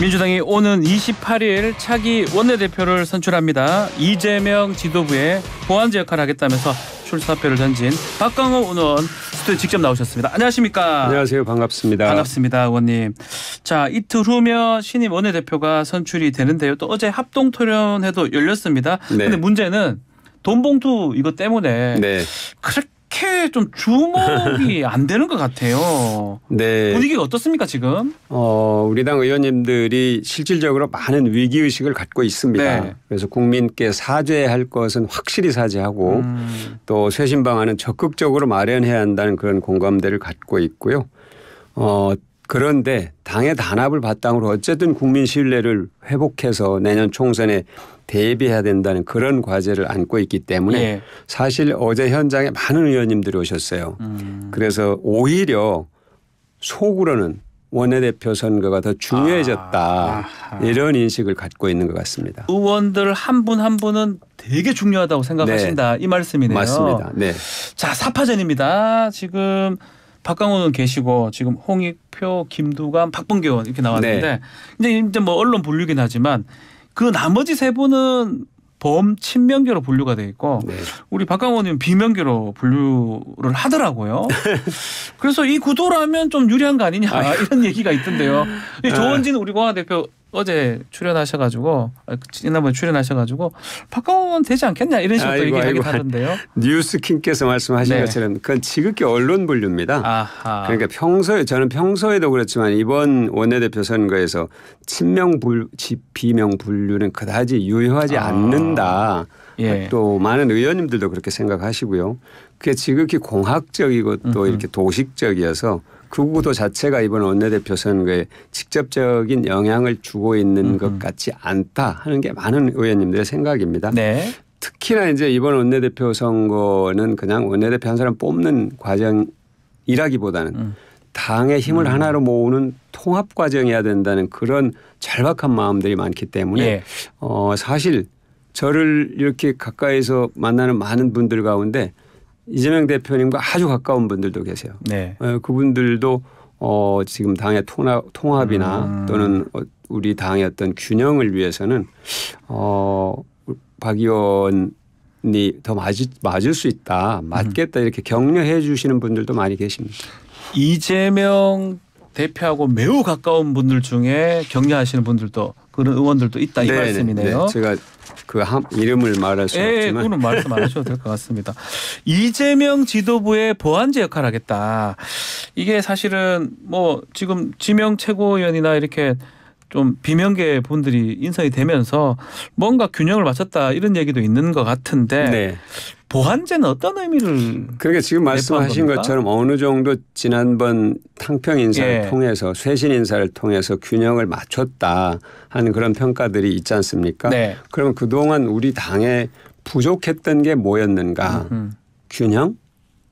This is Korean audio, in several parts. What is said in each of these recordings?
민주당이 오는 28일 차기 원내대표를 선출합니다. 이재명 지도부의 보완제 역할을 하겠다면서 출사표를 던진 박광호 의원 스튜디오 직접 나오셨습니다. 안녕하십니까? 안녕하세요. 반갑습니다. 반갑습니다, 의원님. 자, 이틀 후면 신임 원내대표가 선출이 되는데요. 또 어제 합동 토론회도 열렸습니다. 네. 근데 문제는 돈봉투 이것 때문에 네. 그렇게 이렇게좀 주목이 안 되는 것 같아요. 네. 분위기가 어떻습니까 지금? 어, 우리 당 의원님들이 실질적으로 많은 위기 의식을 갖고 있습니다. 네. 그래서 국민께 사죄할 것은 확실히 사죄하고 음. 또 쇄신 방안은 적극적으로 마련해야 한다는 그런 공감대를 갖고 있고요. 어, 그런데 당의 단합을 바탕으로 어쨌든 국민 신뢰를 회복해서 내년 총선에 대비해야 된다는 그런 과제를 안고 있기 때문에 예. 사실 어제 현장에 많은 의원님들이 오셨어요. 음. 그래서 오히려 속으로는 원내대표 선거가 더 중요해졌다 아. 이런 인식을 갖고 있는 것 같습니다. 의원들 한 분 한 분은 되게 중요하다고 생각하신다 네. 이 말씀이네요. 맞습니다. 네. 자 사파전입니다. 지금 박강호는 계시고 지금 홍익표, 김두관, 박봉계원 이렇게 나왔는데 네. 이제 이제 뭐 언론 분류긴 하지만 그 나머지 세 분은 범 친명계로 분류가 돼 있고 네. 우리 박강호님 비명계로 분류를 하더라고요. 그래서 이 구도라면 좀 유리한 거 아니냐 이런 얘기가 있던데요. 네. 조원진 우리 공화 대표 어제 출연하셔가지고 아, 그 지난번에 출연하셔가지고 바꿔면 되지 않겠냐 이런 식으로 아이고, 얘기하긴 아이고. 하던데요. 뉴스킹께서 말씀하신 네. 것처럼 그건 지극히 언론 분류입니다. 아하. 그러니까 평소에 저는 평소에도 그렇지만 이번 원내대표 선거에서 친명 불 비명 분류는 그다지 유효하지 아. 않는다. 예. 아, 또 많은 의원님들도 그렇게 생각하시고요. 그게 지극히 공학적이고 또 음흠. 이렇게 도식적이어서 그 구도 자체가 이번 원내대표 선거에 직접적인 영향을 주고 있는 음것 같지 않다 하는 게 많은 의원님들의 생각입니다. 네. 특히나 이제 이번 원내대표 선거는 그냥 원내대표 한 사람 뽑는 과정이라기보다는 음. 당의 힘을 음. 하나로 모으는 통합 과정이어야 된다는 그런 절박한 마음들이 많기 때문에 예. 어, 사실 저를 이렇게 가까이서 만나는 많은 분들 가운데 이재명 대표님과 아주 가까운 분들도 계세요. 네. 어, 그분들도 어, 지금 당의 통합, 통합 이나 음. 또는 어, 우리 당의 어떤 균형을 위해서는 어, 박 의원이 더 맞을, 맞을 수 있다, 맞겠다 이렇게 격려해 주시는 분들도 많이 계십니다. 이재명 대표하고 매우 가까운 분들 중에 격려하시는 분들도 그런 의원들도 있다 이 네네, 네, 말씀이네요. 네. 제가 그 이름을 말할 수 예, 예 없지만 그건 말씀 안 하셔도 될 것 같습니다. 이재명 지도부의 보완제 역할을 하겠다. 이게 사실은 뭐 지금 지명 최고위원이나 이렇게 좀 비명계 분들이 인선이 되면서 뭔가 균형을 맞췄다 이런 얘기도 있는 것 같은데 네. 보완제는 어떤 의미를 그러니까 지금 말씀하신 것처럼 어느 정도 지난번 탕평 인사를 예. 통해서 쇄신 인사를 통해서 균형을 맞췄다 하는 그런 평가들이 있지 않습니까? 네. 그러면 그동안 우리 당에 부족했던 게 뭐였는가? 음흠. 균형,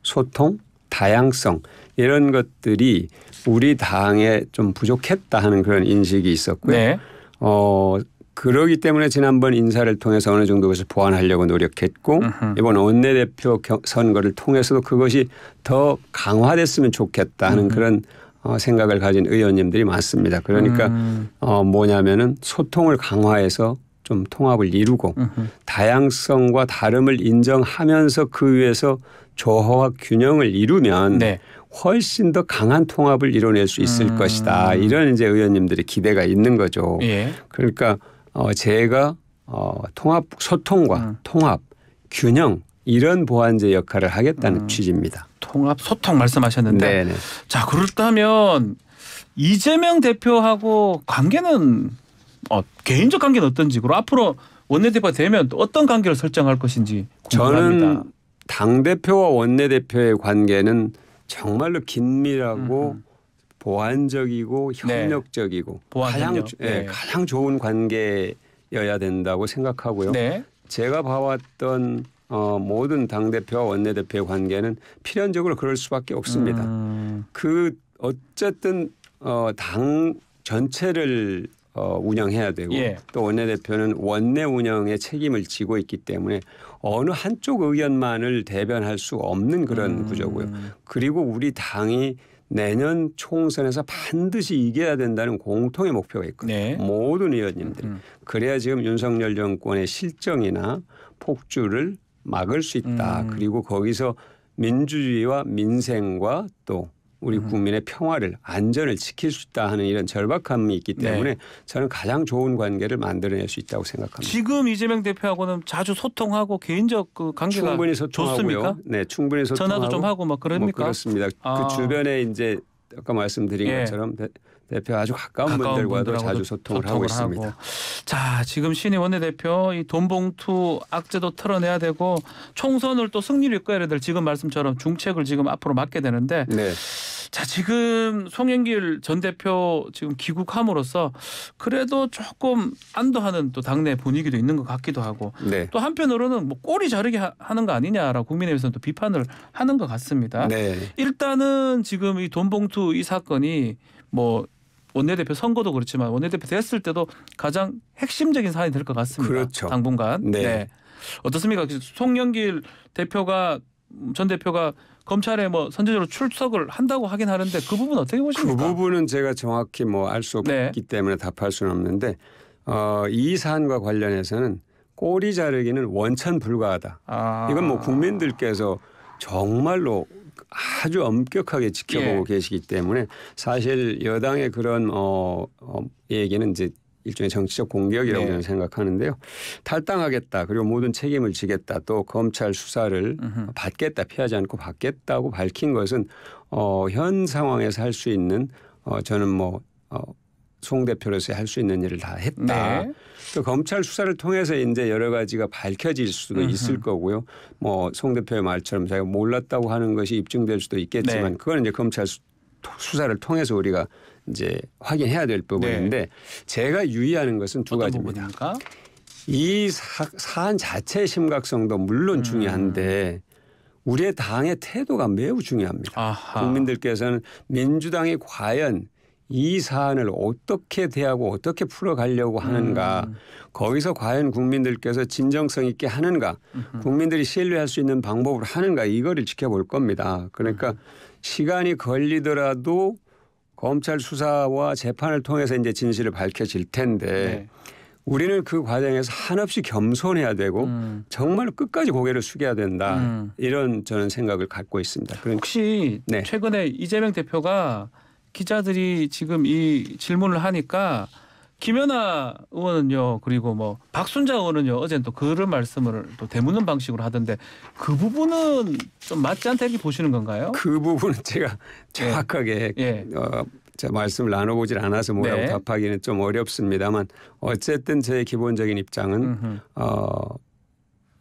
소통, 다양성 이런 것들이 우리 당에 좀 부족했다 하는 그런 인식이 있었고요. 네. 어 그러기 때문에 지난번 인사를 통해서 어느 정도 그것을 보완하려고 노력했고 으흠. 이번 원내대표 선거를 통해서도 그것이 더 강화됐으면 좋겠다 하는 으흠. 그런 어, 생각을 가진 의원님들이 많습니다. 그러니까 음. 어, 뭐냐면은 소통을 강화해서 좀 통합을 이루고 으흠. 다양성과 다름을 인정하면서 그 위에서 조화와 균형을 이루면 네. 훨씬 더 강한 통합을 이뤄낼 수 있을 음. 것이다. 이런 이제 의원님들의 기대가 있는 거죠. 예. 그러니까 어 제가 어 통합 소통과 음. 통합 균형 이런 보완제 역할을 하겠다는 음. 취지입니다. 통합 소통 말씀하셨는데 네네. 자 그렇다면 이재명 대표하고 관계는 어, 개인적 관계는 어떤지 그리고 앞으로 원내대표 가 되면 또 어떤 관계를 설정할 것인지 궁금합니다. 저는 당 대표와 원내대표의 관계는 정말로 긴밀하고 음 보완적이고 네. 협력적이고 네. 가장 예, 네. 가장 좋은 관계여야 된다고 생각하고요. 네. 제가 봐왔던 어, 모든 당 대표와 원내 대표의 관계는 필연적으로 그럴 수밖에 없습니다. 음. 그 어쨌든 어, 당 전체를 어, 운영해야 되고 예. 또 원내대표는 원내 운영의 책임을 지고 있기 때문에 어느 한쪽 의견만을 대변할 수 없는 그런 음. 구조고요. 그리고 우리 당이 내년 총선에서 반드시 이겨야 된다는 공통의 목표가 있거든요. 네. 모든 의원님들. 음. 그래야 지금 윤석열 정권의 실정이나 폭주를 막을 수 있다. 음. 그리고 거기서 민주주의와 민생과 또 우리 음. 국민의 평화를 안전을 지킬 수 있다 하는 이런 절박함이 있기 네. 때문에 네. 저는 가장 좋은 관계를 만들어낼 수 있다고 생각합니다. 지금 이재명 대표하고는 자주 소통하고 개인적 그 관계가 충분히 소통하고요. 좋습니까? 네, 충분히 소통하고 전화도 좀 하고 막 뭐 그럽니까? 뭐 그렇습니다. 그 아. 그 주변에 이제 아까 말씀드린 예. 것처럼 대표 아주 가까운, 가까운 분들과도 자주 소통을, 하고 있습니다. 하고. 자, 지금 신의 원내대표 이 돈봉투 악재도 털어내야 되고 총선을 또 승리를 이끌어야 될 지금 말씀처럼 중책을 지금 앞으로 맡게 되는데 네. 자, 지금 송영길 전 대표 지금 귀국함으로써 그래도 조금 안도하는 또 당내 분위기도 있는 것 같기도 하고 네. 또 한편으로는 뭐 꼬리 자르게 하, 는거 아니냐라고 국민의힘에서는 또 비판을 하는 것 같습니다. 네. 일단은 지금 이 돈봉투 이 사건이 뭐 원내대표 선거도 그렇지만 원내대표 됐을 때도 가장 핵심적인 사안이 될 것 같습니다. 그렇죠. 당분간. 네. 네. 어떻습니까? 그 송영길 대표가 전 대표가 검찰에 뭐 선제적으로 출석을 한다고 하긴 하는데 그 부분 어떻게 보십니까? 그 부분은 제가 정확히 뭐 알수 네. 없기 네. 때문에 답할 수는 없는데 어, 이 사안과 관련해서는 꼬리 자르기는 원천 불가하다. 아. 이건 뭐 국민들께서 정말로 아주 엄격하게 지켜보고 예. 계시기 때문에 사실 여당의 그런 어, 어 얘기는 이제 일종의 정치적 공격이라고 네. 저는 생각하는데요. 탈당하겠다 그리고 모든 책임을 지겠다 또 검찰 수사를 으흠. 받겠다 피하지 않고 받겠다고 밝힌 것은 어, 현 상황에서 할 수 있는 어, 저는 뭐 어, 송 대표로서 할 수 있는 일을 다 했다. 네. 또 검찰 수사를 통해서 이제 여러 가지가 밝혀질 수도 음흠. 있을 거고요. 뭐송 대표의 말처럼 자기가 몰랐다고 하는 것이 입증될 수도 있겠지만 네. 그건 이제 검찰 수, 사를 통해서 우리가 이제 확인해야 될 부분인데 네. 제가 유의하는 것은 두 가지입니다. 부분입니까? 이 사, 사안 자체의 심각성도 물론 음. 중요한데 우리의 당의 태도가 매우 중요합니다. 아하. 국민들께서는 민주당이 과연 이 사안을 어떻게 대하고 어떻게 풀어가려고 하는가 음. 거기서 과연 국민들께서 진정성 있게 하는가 음흠. 국민들이 신뢰할 수 있는 방법을 하는가 이거를 지켜볼 겁니다. 그러니까 음. 시간이 걸리더라도 검찰 수사와 재판을 통해서 이제 진실을 밝혀질 텐데 네. 우리는 그 과정에서 한없이 겸손해야 되고 음. 정말 끝까지 고개를 숙여야 된다 음. 이런 저는 생각을 갖고 있습니다. 그러니까 혹시 네. 최근에 이재명 대표가 기자들이 지금 이 질문을 하니까 김연아 의원은요, 그리고 뭐 박순자 의원은요, 어제는또 그런 말씀을 또 대묻는 방식으로 하던데 그 부분은 좀 맞지 않다 이렇게 보시는 건가요? 그 부분은 제가 예. 정확하게 예. 어, 제 말씀을 나눠보질 않아서 뭐라고 네. 답하기는 좀 어렵습니다만 어쨌든 제 기본적인 입장은 어,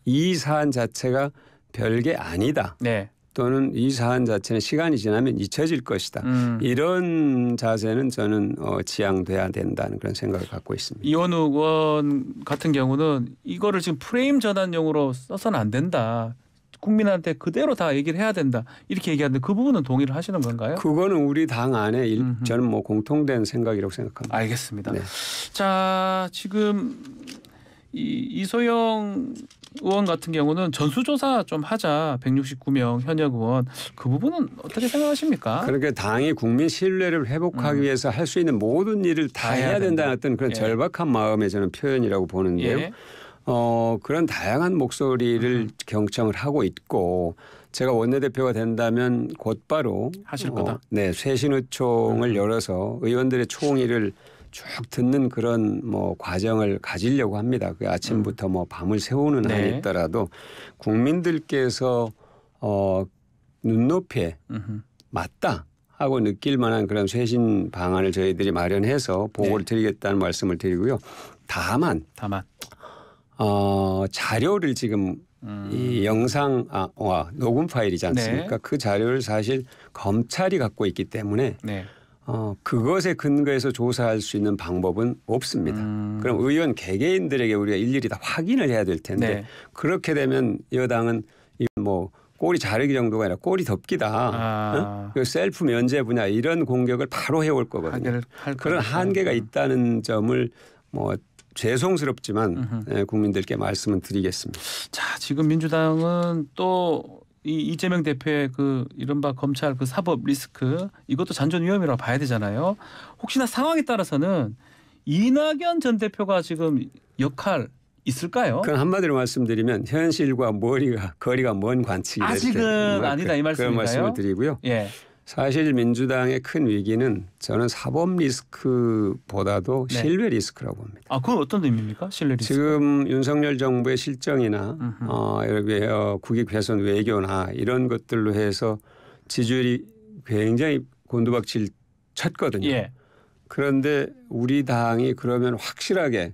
이 사안 자체가 별게 아니다. 네. 또는 이 사안 자체는 시간이 지나면 잊혀질 것이다. 음. 이런 자세는 저는 어, 지양돼야 된다는 그런 생각을 갖고 있습니다. 이원우 의원 같은 경우는 이거를 지금 프레임 전환용으로 써서는 안 된다. 국민한테 그대로 다 얘기를 해야 된다 이렇게 얘기하는데 그 부분은 동의를 하시는 건가요? 그거는 우리 당 안에 일, 저는 뭐 공통된 생각이라고 생각합니다. 알겠습니다. 네. 자 지금 이, 이소영 의원 같은 경우는 전수조사 좀 하자 169명 현역 의원 그 부분은 어떻게 생각하십니까? 그러니까 당이 국민 신뢰를 회복하기 음. 위해서 할 수 있는 모든 일을 다, 다 해야 된다는 어떤 그런 예. 절박한 마음의 저는 표현이라고 보는데요. 예. 어, 그런 다양한 목소리를 음. 경청을 하고 있고 제가 원내대표가 된다면 곧바로 하실 거다. 어, 네, 쇄신의총을 음. 열어서 의원들의 총의를 쭉 듣는 그런 뭐 과정을 가지려고 합니다. 그 아침부터 뭐 밤을 새우는 네. 한이 있더라도 국민들께서 어 눈높이에 음흠. 맞다 하고 느낄 만한 그런 쇄신 방안을 저희들이 마련해서 보고를 네. 드리겠다는 말씀을 드리고요. 다만 다만 어 자료를 지금 음. 이 영상 아, 와, 녹음 파일이지 않습니까? 네. 그 자료를 사실 검찰이 갖고 있기 때문에 네. 어, 그것에 근거해서 조사할 수 있는 방법은 없습니다. 음. 그럼 의원 개개인들에게 우리가 일일이 다 확인을 해야 될 텐데 네. 그렇게 되면 여당은 이뭐 꼬리 자르기 정도가 아니라 꼬리 덮기다. 아. 어? 그 셀프 면제 분야 이런 공격을 바로 해올 거거든요. 그런 한계가 음. 있다는 점을 뭐 죄송스럽지만 으흠. 예, 국민들께 말씀을 드리겠습니다. 자, 지금 민주당은 또이 이재명 대표의 그 이른바 검찰 그 사법 리스크 이것도 잔존 위험이라고 봐야 되잖아요. 혹시나 상황에 따라서는 이낙연 전 대표가 지금 역할 있을까요? 그 한마디로 말씀드리면 현실과 머리가 거리가 먼 관측이 아직은 뭐 아니다 이 말씀인가요? 그런 말씀을 드리고요. 예. 사실 민주당의 큰 위기는 저는 사법 리스크보다도 네. 신뢰 리스크라고 봅니다. 아, 그건 어떤 의미입니까? 신뢰 리스크. 지금 윤석열 정부의 실정이나 음흠. 어, 어 국익 훼손 외교나 이런 것들로 해서 지지율이 굉장히 곤두박질 쳤거든요. 예. 그런데 우리 당이 그러면 확실하게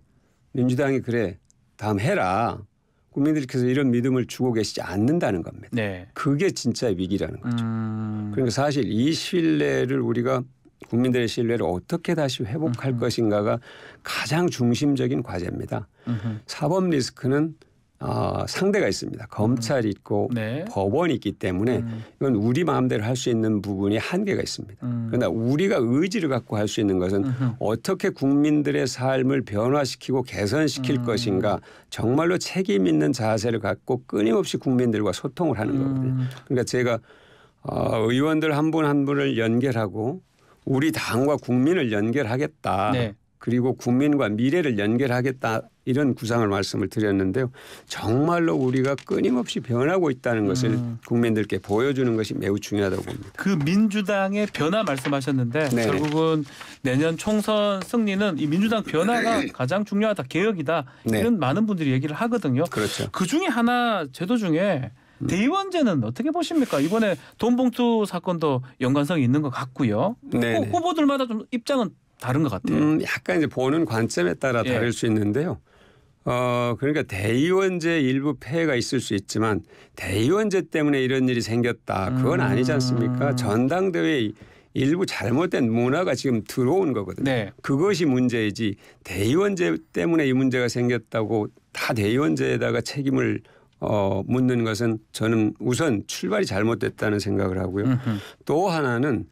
민주당이 그래 다음 해라 국민들께서 이런 믿음을 주고 계시지 않는다는 겁니다. 네. 그게 진짜 위기라는 거죠. 음... 그러니까 사실 이 신뢰를 우리가 국민들의 신뢰를 어떻게 다시 회복할 음흠. 것인가가 가장 중심적인 과제입니다. 음흠. 사법 리스크는 어, 상대가 있습니다. 검찰이 음. 있고 네. 법원이 있기 때문에 음. 이건 우리 마음대로 할 수 있는 부분이 한계가 있습니다. 음. 그러나 우리가 의지를 갖고 할 수 있는 것은 음 어떻게 국민들의 삶을 변화시키고 개선시킬 음. 것인가 정말로 책임 있는 자세를 갖고 끊임없이 국민들과 소통을 하는 음. 거거든요. 그러니까 제가 어, 의원들 한 분한 한 분을 연결하고 우리 당과 국민을 연결하겠다. 네. 그리고 국민과 미래를 연결하겠다 이런 구상을 말씀을 드렸는데요. 정말로 우리가 끊임없이 변하고 있다는 것을 음. 국민들께 보여주는 것이 매우 중요하다고 봅니다. 그 민주당의 변화 말씀하셨는데 네네. 결국은 내년 총선 승리는 이 민주당 변화가 가장 중요하다 개혁이다 네. 이런 많은 분들이 얘기를 하거든요. 그렇죠. 그 중에 하나 제도 중에 음. 대의원제는 어떻게 보십니까? 이번에 돈봉투 사건도 연관성이 있는 것 같고요. 네네. 후보들마다 좀 입장은 다른 것 같아요. 음, 약간 이제 보는 관점에 따라 예. 다를 예. 수 있는데요. 어, 그러니까 대의원제 일부 폐해가 있을 수 있지만 대의원제 때문에 이런 일이 생겼다. 그건 음. 아니지 않습니까? 전당대회 일부 잘못된 문화가 지금 들어온 거거든요. 네. 그것이 문제이지 대의원제 때문에 이 문제가 생겼다고 다 대의원제에다가 책임을 어, 묻는 것은 저는 우선 출발이 잘못됐다는 생각을 하고요. 음흠. 또 하나는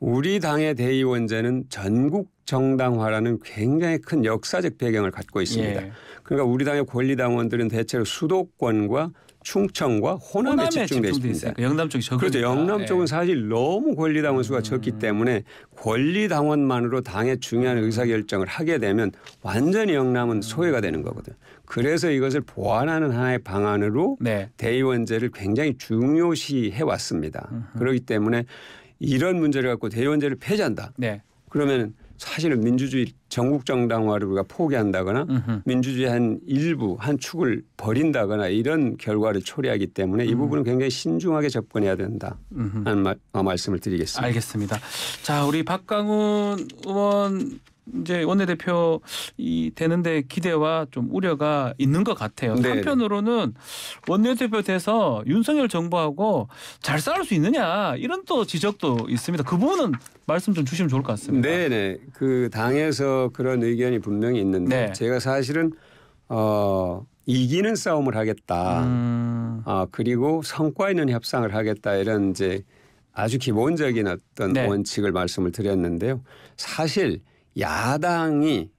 우리 당의 대의원제는 전국 정당화라는 굉장히 큰 역사적 배경을 갖고 있습니다. 예. 그러니까 우리 당의 권리당원들은 대체로 수도권과 충청과 호남에, 집중돼 있습니다. 영남 쪽이 적으니까. 그렇죠. 영남 예. 쪽은 사실 너무 권리당원 수가 음. 적기 때문에 권리당원만으로 당의 중요한 의사결정을 하게 되면 완전히 영남은 음. 소외가 되는 거거든요. 그래서 이것을 보완하는 하나의 방안으로 네. 대의원제를 굉장히 중요시해 왔습니다. 그렇기 때문에 이런 문제를 갖고 대의원제를 폐지한다. 네. 그러면 사실 은 민주주의 전국 정당화를 우리가 포기한다거나 으흠. 민주주의 한 일부 한 축을 버린다거나 이런 결과를 초래하기 때문에 이 음. 부분은 굉장히 신중하게 접근해야 된다 하는 말, 어, 말씀을 드리겠습니다. 알겠습니다. 자 우리 박강훈 의원 이제 원내대표 이 되는데 기대와 좀 우려가 있는 것 같아요. 네, 네. 한편으로는 원내대표 돼서 윤석열 정부하고 잘 싸울 수 있느냐 이런 또 지적도 있습니다. 그 부분은 말씀 좀 주시면 좋을 것 같습니다. 네네. 네. 그 당에서 그런 의견이 분명히 있는데 네. 제가 사실은 어 이기는 싸움을 하겠다. 음. 어, 그리고 성과 있는 협상을 하겠다 이런 이제 아주 기본적인 어떤 네. 원칙을 말씀을 드렸는데요. 사실 야당이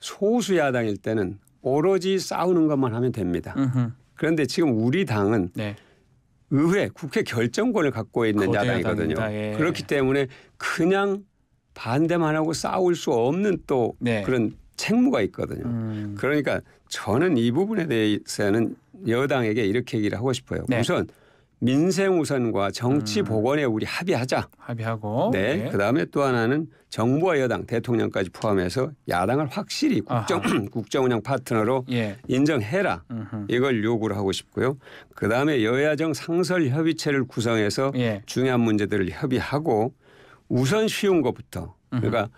소수 야당일 때는 오로지 싸우는 것만 하면 됩니다. 으흠. 그런데 지금 우리 당은 네. 의회 국회 결정권을 갖고 있는 야당이거든요. 예. 그렇기 때문에 그냥 반대만 하고 싸울 수 없는 또 네. 그런 책무가 있거든요. 음. 그러니까 저는 이 부분에 대해서는 여당에게 이렇게 얘기를 하고 싶어요. 네. 우선 민생 우선과 정치 음. 복원에 우리 합의하자. 합의하고. 네. 네. 그다음에 또 하나는 정부와 여당, 대통령까지 포함해서 야당을 확실히 국정 국정 운영 파트너로 예. 인정해라. 음흠. 이걸 요구를 하고 싶고요. 그다음에 여야정 상설 협의체를 구성해서 예. 중요한 문제들을 협의하고 우선 쉬운 것부터. 그러니까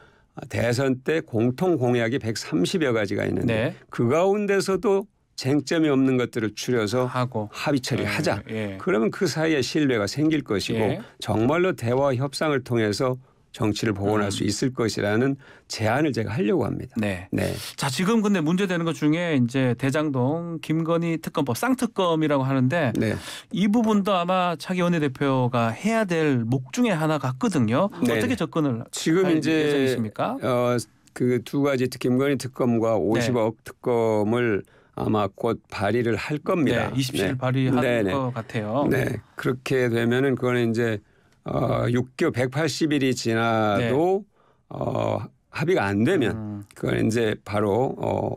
대선 때 공통 공약이 130여 가지가 있는데 네. 그 가운데서도 쟁점이 없는 것들을 추려서 하고. 합의 처리하자. 예, 예. 그러면 그 사이에 신뢰가 생길 것이고 예. 정말로 대화 협상을 통해서 정치를 복원할 음. 수 있을 것이라는 제안을 제가 하려고 합니다. 네. 네. 자 지금 근데 문제되는 것 중에 이제 대장동 김건희 특검법 쌍특검이라고 하는데 네. 이 부분도 아마 차기 원내대표가 해야 될 목 중에 하나 같거든요. 네 어떻게 접근을 지금 이제 예정이십니까? 어, 그 두 가지 김건희 특검과 50억 네. 특검을 아마 곧 발의를 할 겁니다. 네, 27일 네. 발의할 네, 네. 것 같아요. 네, 그렇게 되면은 그거는 이제 어, 6개월 180일이 지나도 네. 어, 합의가 안 되면 음. 그건 이제 바로 어,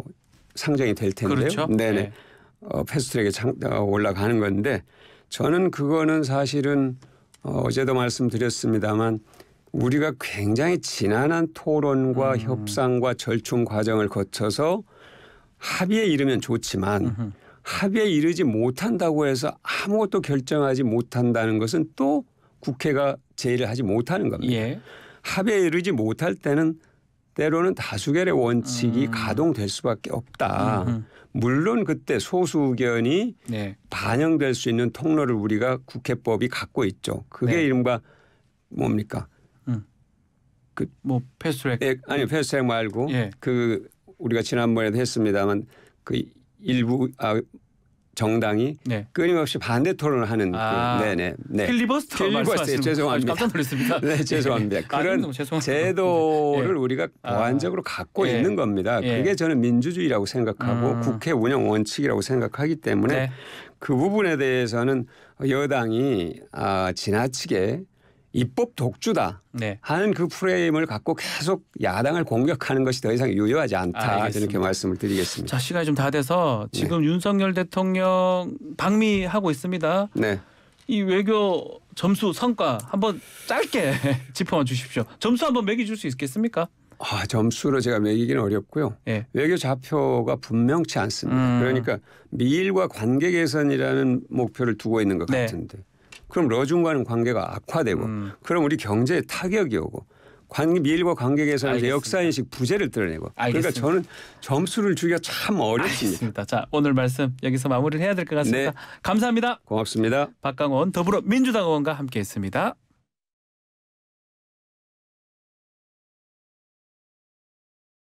상정이 될 텐데요. 그렇죠? 네네. 어, 패스트트랙에 어, 올라가는 건데 저는 그거는 사실은 어, 어제도 말씀드렸습니다만 우리가 굉장히 지난한 토론과 음. 협상과 절충 과정을 거쳐서 합의에 이르면 좋지만 으흠. 합의에 이르지 못한다고 해서 아무것도 결정하지 못한다는 것은 또 국회가 제의를 하지 못하는 겁니다. 예. 합의에 이르지 못할 때는 때로는 다수결의 원칙이 음. 가동될 수밖에 없다. 음흠. 물론 그때 소수 의견이 네. 반영될 수 있는 통로를 우리가 국회법이 갖고 있죠. 그게 네. 이른바 뭡니까? 음. 그뭐 패스트랙 예, 아니 패스트트랙 말고 예. 그 우리가 지난번에도 했습니다만 그 일부 아, 정당이 네. 끊임없이 반대 토론을 하는 그 아, 그, 네네 네. 필리버스터 필리버스터 죄송합니다 깜짝 놀랐습니다 네, 네 죄송합니다 아, 그런 제도를 네. 우리가 아, 보완적으로 아, 갖고 예. 있는 겁니다 예. 그게 저는 민주주의라고 생각하고 음. 국회 운영 원칙이라고 생각하기 때문에 네. 그 부분에 대해서는 여당이 아, 지나치게 입법 독주다 네. 하는 그 프레임을 갖고 계속 야당을 공격하는 것이 더 이상 유효하지 않다 이렇게 말씀을 드리겠습니다. 자 시간이 좀 다 돼서 네. 지금 네. 윤석열 대통령 방미하고 있습니다. 네. 이 외교 점수 성과 한번 짧게 짚어 주십시오. 점수 한번 매겨 줄수 있겠습니까? 아, 점수로 제가 매기기는 어렵고요. 네. 외교 좌표가 분명치 않습니다. 음. 그러니까 미일과 관계 개선이라는 목표를 두고 있는 것 네. 같은데 그럼 러중과는 관계가 악화되고 음. 그럼 우리 경제에 타격이 오고 관계 미일과 관계 개선 는 이제 역사인식 부재를 드러내고 그러니까 알겠습니다. 그러니까 저는 점수를 주기가 참 어렵습니다. 자 오늘 말씀 여기서 마무리를 해야 될 것 같습니다. 네. 감사합니다. 고맙습니다. 박강원 더불어민주당 의원과 함께했습니다.